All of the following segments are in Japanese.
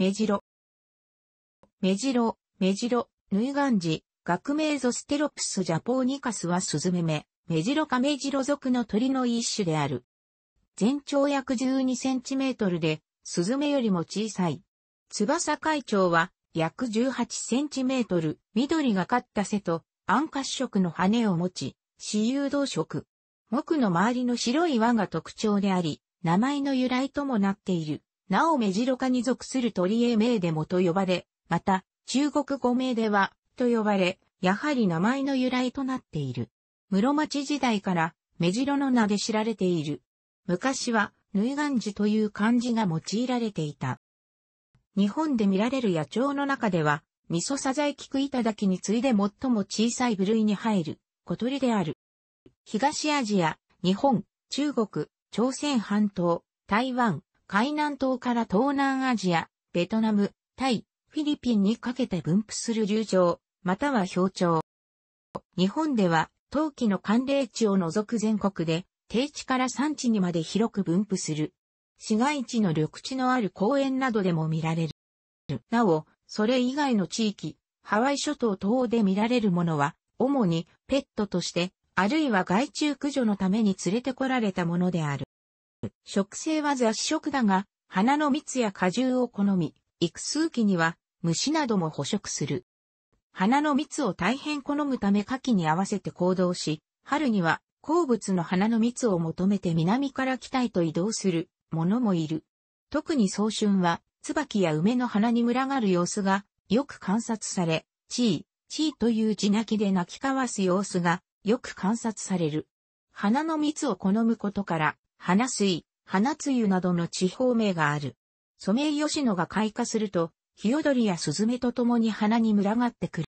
目白。目白、目白、ヌイガンジ、学名ゾステロプスジャポーニカスはスズメメ、メジロカメジロ属の鳥の一種である。全長約12センチメートルで、スズメよりも小さい。翼海長は約18センチメートル、緑がかった背と暗褐色の羽を持ち、私有動色。木の周りの白い輪が特徴であり、名前の由来ともなっている。なおメジロ科に属する鳥江名でもと呼ばれ、また、中国語名では、と呼ばれ、やはり名前の由来となっている。室町時代から、目白の名で知られている。昔は、ぬいがんじという漢字が用いられていた。日本で見られる野鳥の中では、味噌サザエキクイタダキに次いで最も小さい部類に入る、小鳥である。東アジア、日本、中国、朝鮮半島、台湾、海南島から東南アジア、ベトナム、タイ、フィリピンにかけて分布する流暢、または表徴。日本では、冬季の寒冷地を除く全国で、低地から山地にまで広く分布する。市街地の緑地のある公園などでも見られる。なお、それ以外の地域、ハワイ諸島等で見られるものは、主にペットとして、あるいは害虫駆除のために連れてこられたものである。食性は雑食だが、花の蜜や果汁を好み、幾数期には虫なども捕食する。花の蜜を大変好むため夏季に合わせて行動し、春には好物の花の蜜を求めて南から北へと移動するものもいる。特に早春は、椿や梅の花に群がる様子がよく観察され、地位、地位という地鳴きで鳴き交わす様子がよく観察される。花の蜜を好むことから、花水、花露などの地方名がある。ソメイヨシノが開花すると、ヒヨドリやスズメと共に花に群がってく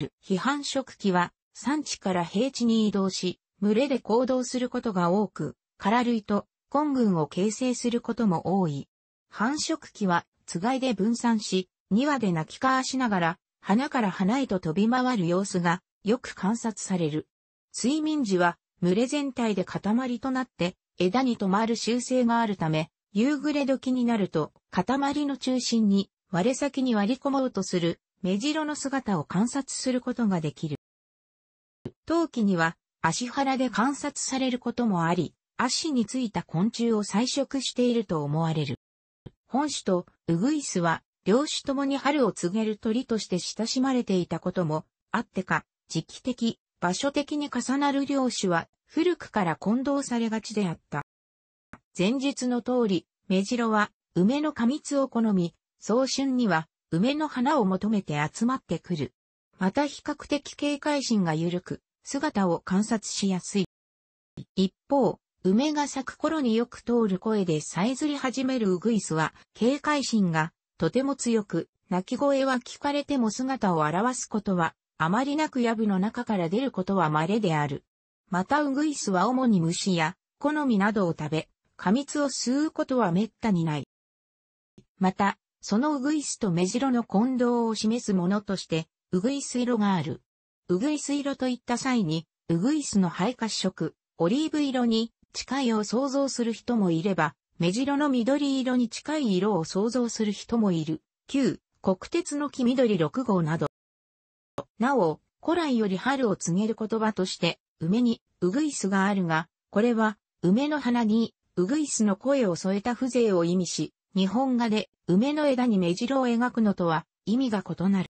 る。批判殖期は、産地から平地に移動し、群れで行動することが多く、カラ類と根群を形成することも多い。繁殖期は、つがいで分散し、2羽で鳴き交わしながら、花から花へと飛び回る様子が、よく観察される。睡眠時は、群れ全体で塊となって枝に止まる習性があるため、夕暮れ時になると塊の中心に割れ先に割り込もうとする目白の姿を観察することができる。冬季には足原で観察されることもあり、足についた昆虫を採食していると思われる。本種とウグイスは両種ともに春を告げる鳥として親しまれていたこともあってか、時期的場所的に重なる領主は古くから混同されがちであった。前述の通り、目白は梅の過密を好み、早春には梅の花を求めて集まってくる。また比較的警戒心が緩く、姿を観察しやすい。一方、梅が咲く頃によく通る声でさえずり始めるウグイスは、警戒心がとても強く、鳴き声は聞かれても姿を表すことはあまりなくヤブの中から出ることは稀である。またウグイスは主に虫や、好みなどを食べ、過密を吸うことは滅多にない。また、そのウグイスとメジロの混同を示すものとして、ウグイス色がある。ウグイス色といった際に、ウグイスの肺褐色、オリーブ色に近いを想像する人もいれば、メジロの緑色に近い色を想像する人もいる。旧国鉄の黄緑6号など。なお、古来より春を告げる言葉として、梅に、うぐいすがあるが、これは、梅の花に、うぐいすの声を添えた風情を意味し、日本画で、梅の枝に目白を描くのとは、意味が異なる。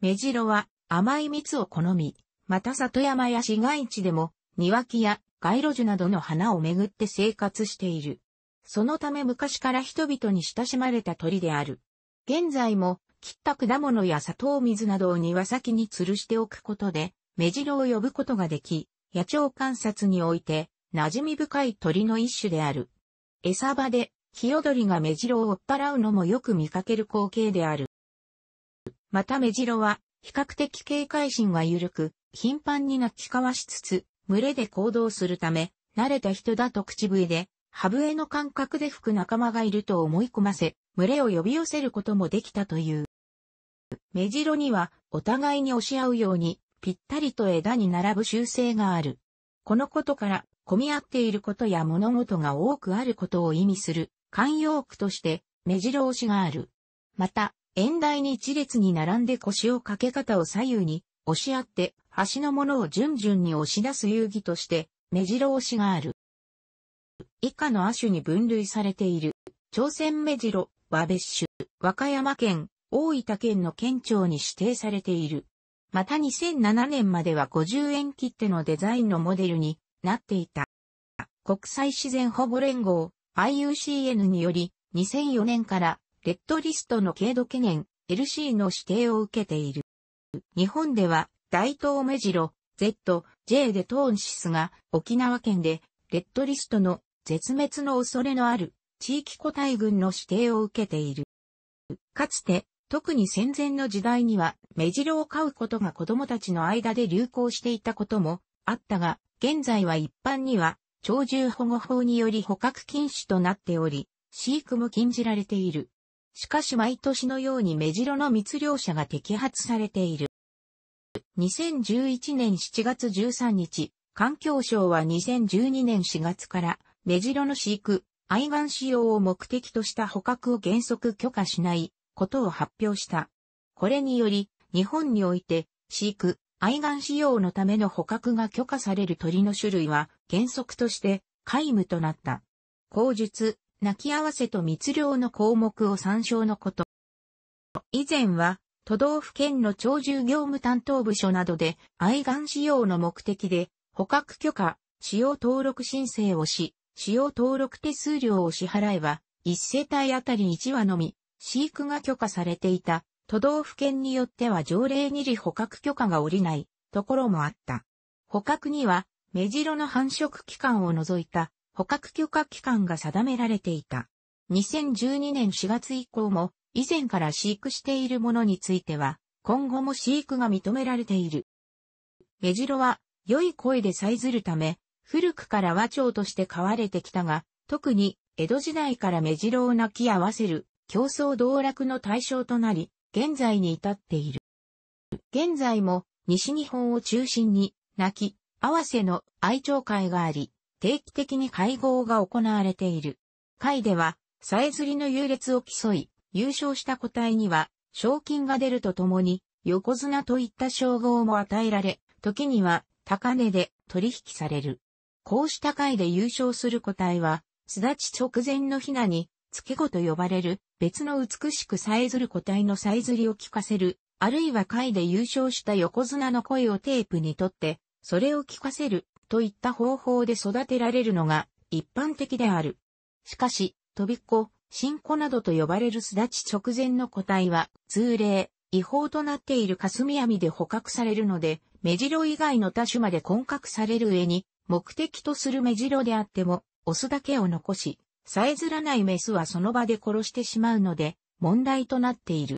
目白は、甘い蜜を好み、また里山や市街地でも、庭木や街路樹などの花をめぐって生活している。そのため昔から人々に親しまれた鳥である。現在も切った果物や砂糖水などを庭先に吊るしておくことで、目白を呼ぶことができ、野鳥観察において、馴染み深い鳥の一種である。餌場で、ヒヨドリが目白を追っ払うのもよく見かける光景である。また目白は、比較的警戒心は緩く、頻繁に鳴き交わしつつ、群れで行動するため、慣れた人だと口笛で、ハブエの感覚で吹く仲間がいると思い込ませ、群れを呼び寄せることもできたという。目白にはお互いに押し合うようにぴったりと枝に並ぶ習性がある。このことから混み合っていることや物事が多くあることを意味する慣用句として目白押しがある。また、縁台に一列に並んで腰をかけ方を左右に押し合って端のものを順々に押し出す遊戯として目白押しがある。以下の亜種に分類されている。朝鮮目白は別種、和歌山県、大分県の県庁に指定されている。また2007年までは50円切手のデザインのモデルになっていた。国際自然保護連合 IUCN により2004年からレッドリストの軽度懸念 LC の指定を受けている。日本では大東目白 Z、J でトーンシスが沖縄県でレッドリストの絶滅の恐れのある地域個体群の指定を受けている。かつて特に戦前の時代には、目白を飼うことが子供たちの間で流行していたこともあったが、現在は一般には、鳥獣保護法により捕獲禁止となっており、飼育も禁じられている。しかし毎年のように目白の密漁者が摘発されている。2011年7月13日、環境省は2012年4月から、目白の飼育、愛玩使用を目的とした捕獲を原則許可しないことを発表した。これにより、日本において、飼育、愛玩使用のための捕獲が許可される鳥の種類は、原則として、皆無となった。口述、泣き合わせと密漁の項目を参照のこと。以前は、都道府県の鳥獣業務担当部署などで、愛玩使用の目的で、捕獲許可、使用登録申請をし、使用登録手数料を支払えば、1世帯あたり1羽のみ、飼育が許可されていた、都道府県によっては条例に理捕獲許可が下りないところもあった。捕獲には、メジロの繁殖期間を除いた捕獲許可期間が定められていた。2012年4月以降も、以前から飼育しているものについては、今後も飼育が認められている。メジロは、良い声でさえずるため、古くから和鳥として飼われてきたが、特に江戸時代から目白を鳴き合わせる競争道楽の対象となり、現在に至っている。現在も西日本を中心に、泣き、合わせの愛鳥会があり、定期的に会合が行われている。会では、さえずりの優劣を競い、優勝した個体には、賞金が出るとともに、横綱といった称号も与えられ、時には、高値で取引される。こうした会で優勝する個体は、巣立ち直前のひなに、月子と呼ばれる別の美しくさえずる個体のさえずりを聞かせる、あるいは会で優勝した横綱の声をテープにとって、それを聞かせる、といった方法で育てられるのが一般的である。しかし、飛びっ子、新子などと呼ばれる巣立ち直前の個体は、通例、違法となっている霞闇で捕獲されるので、目白以外の多種まで混獲される上に、目的とする目白であっても、オスだけを残し、さえずらないメスはその場で殺してしまうので、問題となっている。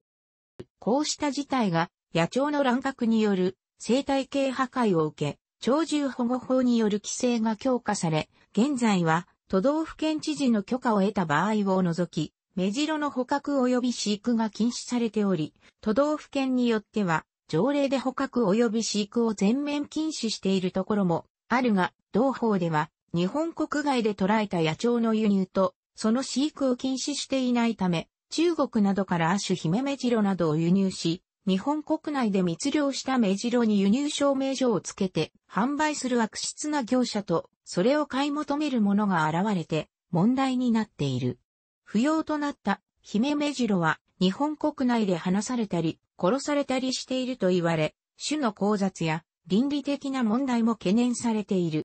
こうした事態が、野鳥の乱獲による生態系破壊を受け、鳥獣保護法による規制が強化され、現在は都道府県知事の許可を得た場合を除き、メジロの捕獲及び飼育が禁止されており、都道府県によっては、条例で捕獲及び飼育を全面禁止しているところもあるが、同法では日本国外で捕らえた野鳥の輸入と、その飼育を禁止していないため、中国などから亜種ヒメメジロなどを輸入し、日本国内で密漁したメジロに輸入証明書をつけて販売する悪質な業者と、それを買い求める者が現れて問題になっている。不要となったヒメメジロは日本国内で放されたり殺されたりしていると言われ、種の交雑や倫理的な問題も懸念されている。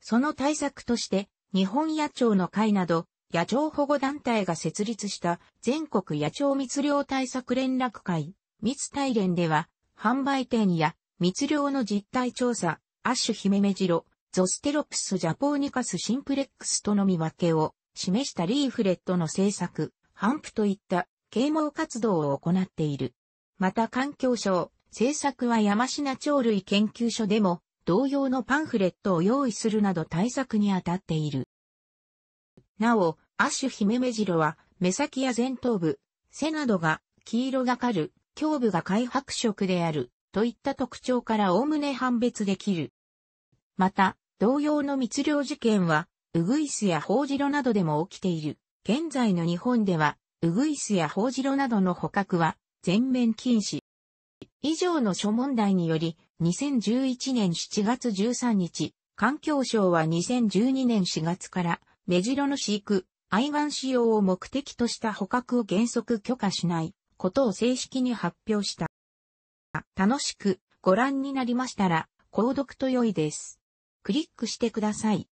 その対策として、日本野鳥の会など、野鳥保護団体が設立した全国野鳥密漁対策連絡会、密大連では、販売店や密漁の実態調査、アッシュヒメメジロ、ゾステロプスジャポーニカスシンプレックスとの見分けを示したリーフレットの制作、ハンプといった啓蒙活動を行っている。また環境省、政策は山品鳥類研究所でも同様のパンフレットを用意するなど対策に当たっている。なお、アッシュヒメメジロは、目先や前頭部、背などが黄色がかる、胸部が開白色である、といった特徴からおおむね判別できる。また、同様の密漁事件は、ウグイスやホウジロなどでも起きている。現在の日本では、ウグイスやホウジロなどの捕獲は全面禁止。以上の諸問題により、2011年7月13日、環境省は2012年4月から、メジロの飼育、愛玩使用を目的とした捕獲を原則許可しないことを正式に発表した。楽しくご覧になりましたら、購読と良いです。クリックしてください。